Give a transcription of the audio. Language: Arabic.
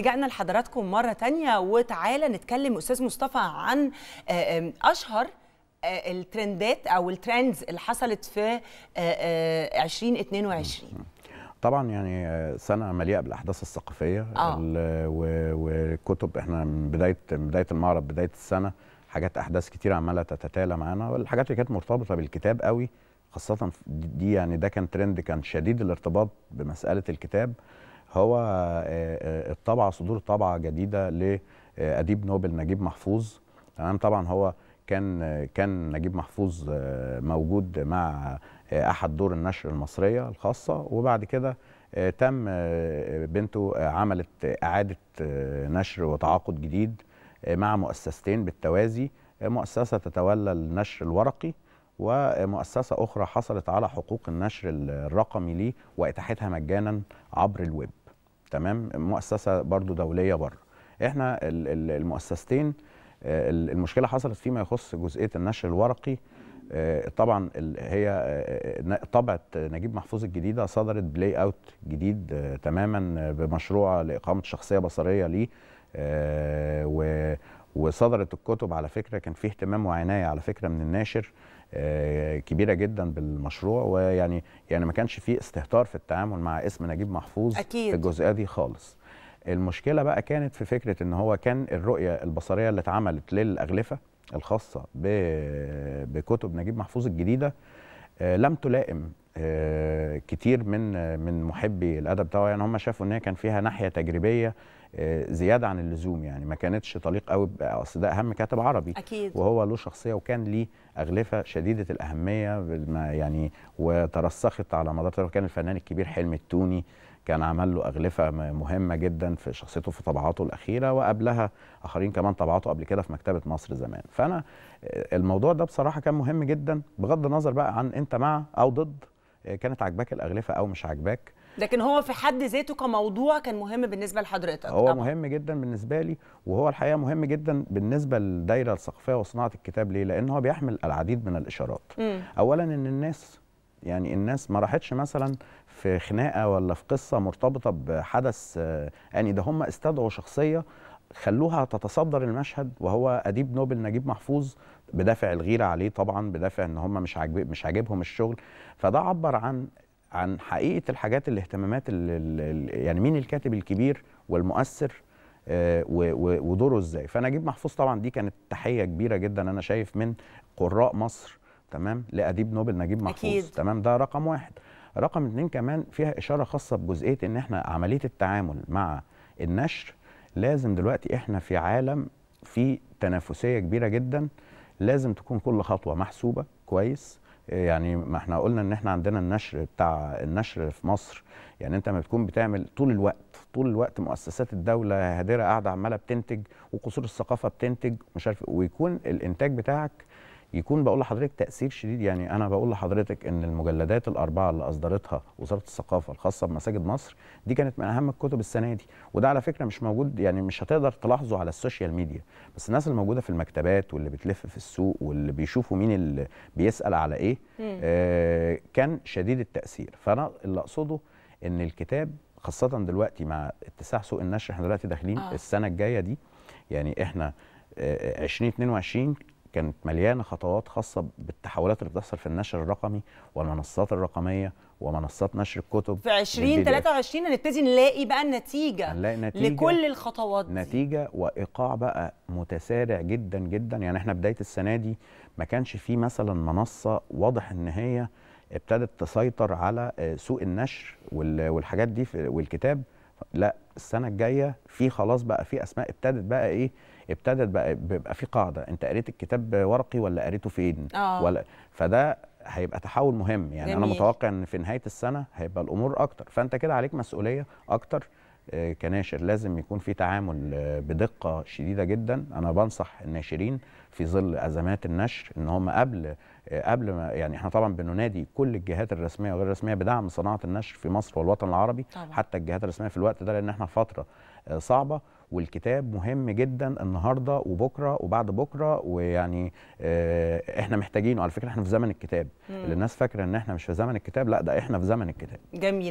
رجعنا لحضراتكم مرة تانية وتعالى نتكلم أستاذ مصطفى عن آه، أشهر آه، الترندات أو الترندز اللي حصلت في 2022 آه، طبعا يعني سنه مليئه بالاحداث الثقافيه وكتب احنا من بدايه من بدايه المعرض بدايه السنه حاجات احداث كتير عماله تتتالى معانا والحاجات اللي كانت مرتبطه بالكتاب قوي خاصه دي يعني ده كان ترند كان شديد الارتباط بمساله الكتاب هو آه، آه، الطبعه صدور طبعه جديده لاديب آه، نوبل نجيب محفوظ تمام طبعا هو كان كان نجيب محفوظ موجود مع احد دور النشر المصريه الخاصه وبعد كده تم بنته عملت اعاده نشر وتعاقد جديد مع مؤسستين بالتوازي مؤسسه تتولى النشر الورقي ومؤسسه اخرى حصلت على حقوق النشر الرقمي ليه واتاحتها مجانا عبر الويب تمام مؤسسه برضو دوليه بره احنا المؤسستين آه، المشكله حصلت فيما يخص جزئيه النشر الورقي آه، طبعا هي آه، طبعه نجيب محفوظ الجديده صدرت بلاي اوت جديد تماما بمشروع لاقامه شخصيه بصريه ليه وصدرت الكتب على فكره كان في اهتمام وعنايه على فكره من الناشر آه، كبيره جدا بالمشروع ويعني يعني ما كانش في استهتار في التعامل مع اسم نجيب محفوظ أكيد. في الجزئيه دي خالص المشكله بقى كانت في فكره ان هو كان الرؤيه البصريه اللي اتعملت للاغلفه الخاصه بكتب نجيب محفوظ الجديده آه، لم تلائم آه، كتير من من محبي الادب بتاعه يعني هم شافوا ان هي كان فيها ناحيه تجريبيه آه، زياده عن اللزوم يعني ما كانتش طليق قوي اصل ده اهم كاتب عربي أكيد. وهو له شخصيه وكان ليه اغلفه شديده الاهميه يعني وترسخت على مدار كان الفنان الكبير حلمي التوني كان عمل له اغلفه مهمه جدا في شخصيته في طبعاته الاخيره وقبلها اخرين كمان طبعاته قبل كده في مكتبه مصر زمان فانا آه، الموضوع ده بصراحه كان مهم جدا بغض النظر بقى عن انت مع او ضد آه، كانت عاجباك الاغلفه او مش عاجباك لكن هو في حد ذاته كموضوع كان مهم بالنسبه لحضرتك هو طبعا. مهم جدا بالنسبه لي وهو الحقيقه مهم جدا بالنسبه للدايره الثقافيه وصناعه الكتاب ليه لان هو بيحمل العديد من الاشارات م. اولا ان الناس يعني الناس ما راحتش مثلا في خناقه ولا في قصه مرتبطه بحدث آه، يعني ده هم استدعوا شخصيه خلوها تتصدر المشهد وهو اديب نوبل نجيب محفوظ بدافع الغيره عليه طبعا بدافع ان هم مش عاجب مش عاجبهم الشغل فده عبر عن عن حقيقه الحاجات الاهتمامات اللي يعني مين الكاتب الكبير والمؤثر آه، ودوره ازاي فنجيب محفوظ طبعا دي كانت تحيه كبيره جدا انا شايف من قراء مصر تمام لاديب نوبل نجيب محفوظ أكيد. تمام ده رقم واحد رقم اتنين كمان فيها اشاره خاصه بجزئيه ان احنا عمليه التعامل مع النشر لازم دلوقتي احنا في عالم في تنافسيه كبيره جدا لازم تكون كل خطوه محسوبه كويس يعني ما احنا قلنا ان احنا عندنا النشر بتاع النشر في مصر يعني انت ما بتكون بتعمل طول الوقت طول الوقت مؤسسات الدوله هادره قاعده عماله بتنتج وقصور الثقافه بتنتج مش عارف إيه، ويكون الانتاج بتاعك يكون بقول لحضرتك تاثير شديد يعني انا بقول لحضرتك ان المجلدات الاربعه اللي اصدرتها وزاره الثقافه الخاصه بمساجد مصر دي كانت من اهم الكتب السنه دي وده على فكره مش موجود يعني مش هتقدر تلاحظه على السوشيال ميديا بس الناس اللي موجوده في المكتبات واللي بتلف في السوق واللي بيشوفوا مين اللي بيسال على ايه آه كان شديد التاثير فانا اللي اقصده ان الكتاب خاصه دلوقتي مع اتساع سوق النشر احنا دلوقتي داخلين آه. السنه الجايه دي يعني احنا 2022 آه، آه، كانت مليانه خطوات خاصه بالتحولات اللي بتحصل في النشر الرقمي والمنصات الرقميه ومنصات نشر الكتب في 2023 هنبتدي نلاقي بقى النتيجه نلاقي نتيجة لكل الخطوات دي نتيجه وايقاع بقى متسارع جدا جدا يعني احنا بدايه السنه دي ما كانش في مثلا منصه واضح ان هي ابتدت تسيطر على آه، سوق النشر والحاجات دي والكتاب لا السنه الجايه في خلاص بقى في اسماء ابتدت بقى ايه ابتدت بقى بيبقى في قاعده انت قريت الكتاب ورقي ولا قريته فين أوه. ولا فده هيبقى تحول مهم يعني جميل. انا متوقع ان في نهايه السنه هيبقى الامور اكتر فانت كده عليك مسؤوليه اكتر آه، كناشر لازم يكون في تعامل آه، بدقه شديده جدا انا بنصح الناشرين في ظل ازمات النشر ان هم قبل آه، قبل ما يعني احنا طبعا بننادي كل الجهات الرسميه وغير الرسميه بدعم صناعه النشر في مصر والوطن العربي طبعا. حتى الجهات الرسميه في الوقت ده لان احنا في فتره صعبه والكتاب مهم جدا النهارده وبكره وبعد بكره ويعني آه، احنا محتاجينه على فكره احنا في زمن الكتاب اللي الناس فاكره ان احنا مش في زمن الكتاب لا ده احنا في زمن الكتاب جميل